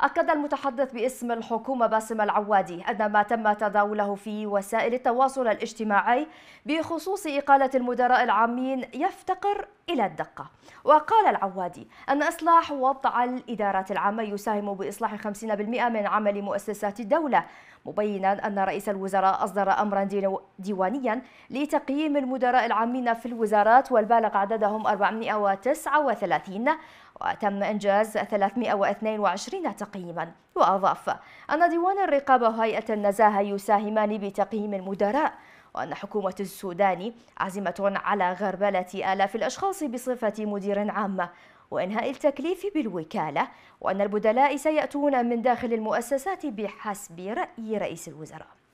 أكد المتحدث باسم الحكومة باسم العوادي أن ما تم تداوله في وسائل التواصل الاجتماعي بخصوص إقالة المدراء العامين يفتقر إلى الدقة وقال العوادي أن إصلاح وضع الإدارات العامة يساهم بإصلاح 50% من عمل مؤسسات الدولة مبينا أن رئيس الوزراء أصدر أمرا ديوانيا لتقييم المدراء العامين في الوزارات والبالغ عددهم 439 وتم إنجاز 322 تقييما وأضاف أن ديوان الرقابة وهيئة النزاهة يساهمان بتقييم المدراء وأن حكومة السودان عازمة على غربلة آلاف الأشخاص بصفة مدير عام وإنهاء التكليف بالوكالة وأن البدلاء سيأتون من داخل المؤسسات بحسب رأي رئيس الوزراء